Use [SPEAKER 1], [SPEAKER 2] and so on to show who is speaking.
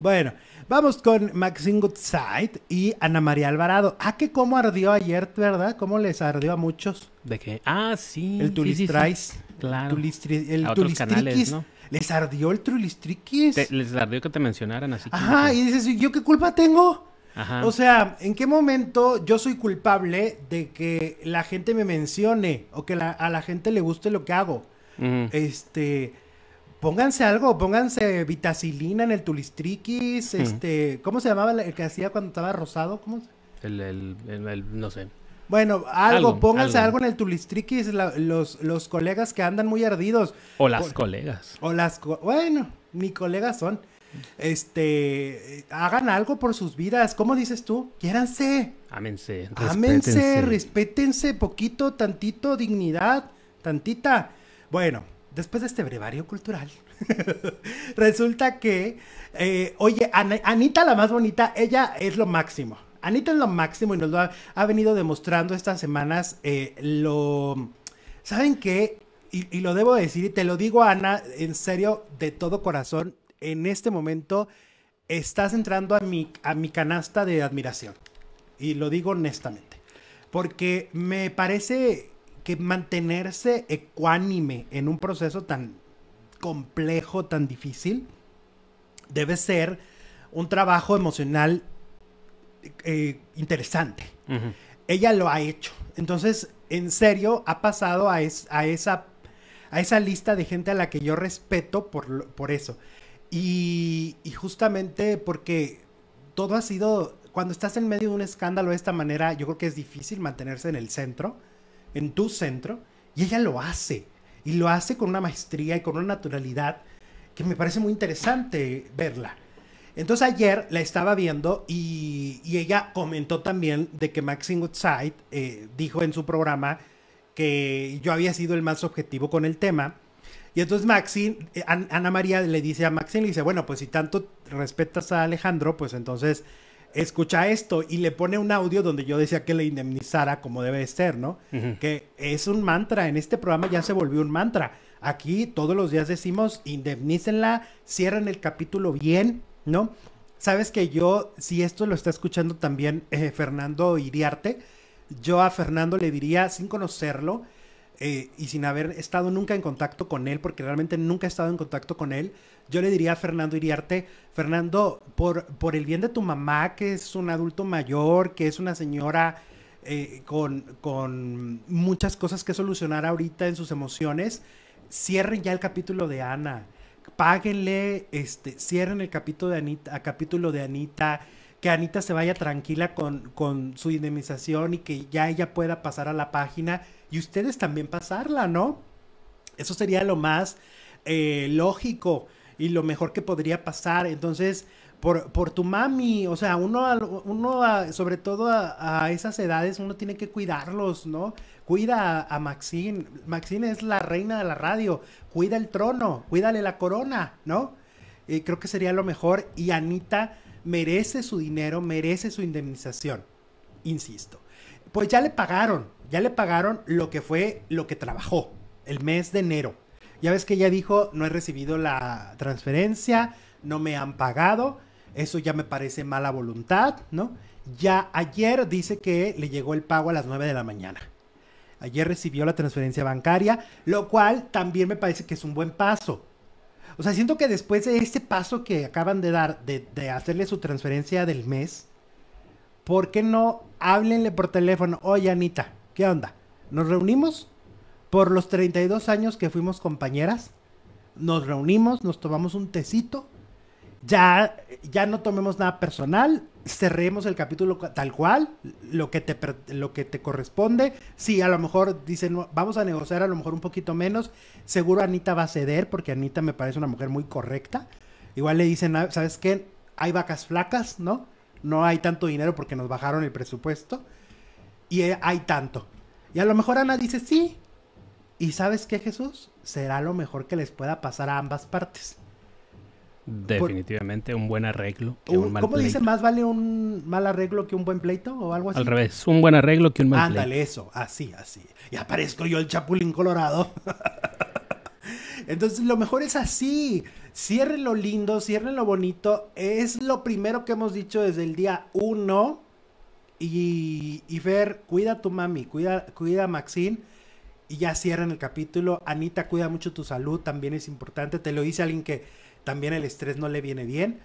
[SPEAKER 1] Bueno, vamos con Maxine Goodside y Ana María Alvarado. Ah, que cómo ardió ayer, ¿verdad? ¿Cómo les ardió a muchos? ¿De qué? Ah, sí. El Tulistrais. Claro. el a canales, ¿no? Les ardió el Tulistriquis. les ardió que te mencionaran así. Ajá, y dices, ¿yo qué culpa tengo? Ajá. O sea, ¿en qué momento yo soy culpable de que la gente me mencione o que a la gente le guste lo que hago? Este Pónganse algo, pónganse vitacilina en el tulistriquis, este, ¿cómo se llamaba el que hacía cuando estaba rosado? ¿Cómo? El, el, el, no sé. Bueno, algo, pónganse algo. en el tulistriquis, los, los colegas que andan muy ardidos. O las colegas. O las, bueno, ni colegas son. Este, hagan algo por sus vidas, ¿cómo dices tú? Quiéranse. Ámense. Ámense, respétense poquito, tantito, dignidad, tantita. Bueno, después de este brevario cultural, resulta que, eh, oye, Anita la más bonita, ella es lo máximo. Anita es lo máximo y nos lo ha, venido demostrando estas semanas. Eh, lo, ¿saben qué? Y, lo debo decir, y te lo digo, Ana, en serio, de todo corazón, en este momento estás entrando a mi, a mi canasta de admiración. Y lo digo honestamente. Porque me parece que mantenerse ecuánime en un proceso tan complejo, tan difícil, debe ser un trabajo emocional eh, interesante. Ella lo ha hecho. Entonces, en serio, ha pasado a, esa, a esa lista de gente a la que yo respeto por, por eso. Y, y justamente porque todo ha sido, cuando estás en medio de un escándalo de esta manera, yo creo que es difícil mantenerse en el centro en tu centro, y ella lo hace, y lo hace con una maestría y con una naturalidad que me parece muy interesante verla. Entonces ayer la estaba viendo y, ella comentó también de que Maxine Woodside eh, dijo en su programa que yo había sido el más objetivo con el tema. Y entonces Maxine, eh, Ana María le dice a Maxine, le dice, bueno, pues si tanto respetas a Alejandro, pues entonces escucha esto y le pone un audio donde yo decía que le indemnizara como debe ser, ¿no? Que es un mantra, en este programa ya se volvió un mantra. Aquí todos los días decimos, indemnícenla, cierren el capítulo bien, ¿no? Sabes que yo, si esto lo está escuchando también eh, Fernando Iriarte, yo a Fernando le diría, sin conocerlo, eh, y sin haber estado nunca en contacto con él, porque realmente nunca he estado en contacto con él, yo le diría a Fernando Iriarte, Fernando, por, por el bien de tu mamá, que es un adulto mayor, que es una señora eh, con, muchas cosas que solucionar ahorita en sus emociones, cierren ya el capítulo de Ana páguenle, este, cierren el capítulo de Anita, capítulo de Anita, que Anita se vaya tranquila con, su indemnización y que ya ella pueda pasar a la página y ustedes también pasarla, ¿no? Eso sería lo más eh, lógico y lo mejor que podría pasar. Entonces, por, por tu mami, o sea, uno, uno sobre todo a, esas edades, uno tiene que cuidarlos, ¿no? Cuida a, Maxine. Maxine es la reina de la radio. Cuida el trono, cuídale la corona, ¿no? Eh, creo que sería lo mejor. Y Anita merece su dinero, merece su indemnización, insisto. Pues ya le pagaron, ya le pagaron lo que fue, lo que trabajó el mes de enero. Ya ves que ella dijo, no he recibido la transferencia, no me han pagado, eso ya me parece mala voluntad, ¿no? Ya ayer dice que le llegó el pago a las 9 de la mañana. Ayer recibió la transferencia bancaria, lo cual también me parece que es un buen paso. O sea, siento que después de este paso que acaban de dar, de, hacerle su transferencia del mes, ¿por qué no háblenle por teléfono? Oye, Anita, ¿qué onda? Nos reunimos por los 32 años que fuimos compañeras. Nos reunimos, nos tomamos un tecito ya, ya no tomemos nada personal, cerremos el capítulo tal cual, lo que, te, lo que te corresponde. Sí, a lo mejor dicen, vamos a negociar a lo mejor un poquito menos. Seguro Anita va a ceder porque Anita me parece una mujer muy correcta. Igual le dicen, ah, ¿sabes qué? Hay vacas flacas, ¿no? No hay tanto dinero porque nos bajaron el presupuesto. Y eh, hay tanto. Y a lo mejor Ana dice, sí. ¿Y sabes qué, Jesús? Será lo mejor que les pueda pasar a ambas partes. Definitivamente, un buen arreglo ¿Cómo pleito. dice? ¿Más vale un mal arreglo que un buen pleito o algo así? Al revés, un buen arreglo que un mal Ándale, eso, así, así. Y aparezco yo el chapulín colorado. Entonces, lo mejor es así. Cierren lo lindo, cierren lo bonito. Es lo primero que hemos dicho desde el día uno. Y, y Fer, cuida a tu mami, cuida, cuida a Maxine. Y ya cierran el capítulo. Anita, cuida mucho tu salud, también es importante. Te lo dice alguien que también el estrés no le viene bien.